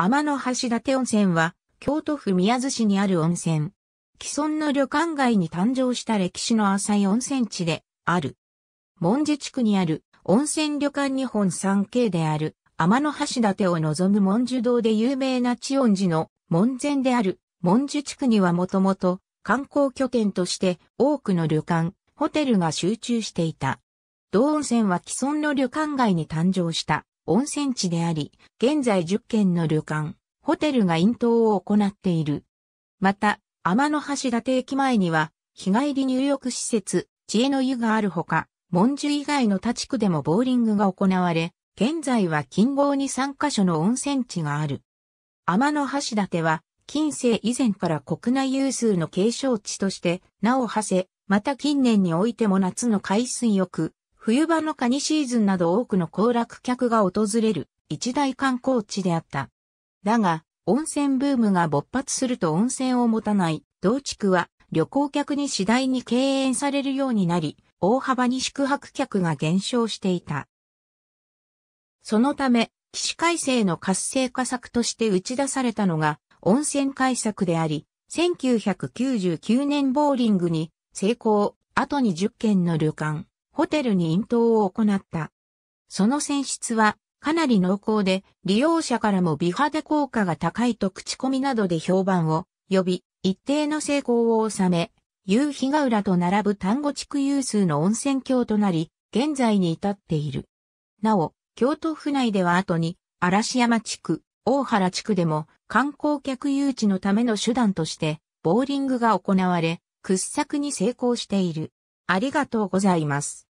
天の橋立温泉は、京都府宮津市にある温泉。既存の旅館街に誕生した歴史の浅い温泉地である。門司地区にある温泉旅館日本三景である天の橋立を望む門司堂で有名な地温寺の門前である門司地区にはもともと観光拠点として多くの旅館、ホテルが集中していた。道温泉は既存の旅館街に誕生した温泉地であり、現在10軒の旅館、ホテルが引頭を行っている。また、天の橋立駅前には、日帰り入浴施設、知恵の湯があるほか、文殊以外の他地区でもボーリングが行われ、現在は近郊に3カ所の温泉地がある。天の橋立は、近世以前から国内有数の景勝地として、名を馳せ、また近年においても夏の海水浴、冬場のカニシーズンなど多くの行楽客が訪れる一大観光地であった。だが、温泉ブームが勃発すると温泉を持たない同地区は旅行客に次第に敬遠されるようになり、大幅に宿泊客が減少していた。そのため、起死改正の活性化策として打ち出されたのが温泉改策であり、1999年ボーリングに成功、後に10件の旅館、ホテルに引頭を行った。その選出はかなり濃厚で、利用者からも美肌効果が高いと口コミなどで評判を呼び、一定の成功を収め、夕日ヶ浦と並ぶ丹後地区有数の温泉郷となり、現在に至っている。なお、京都府内では後に、嵐山地区、大原地区でも観光客誘致のための手段として、ボーリングが行われ、掘削に成功している。ありがとうございます。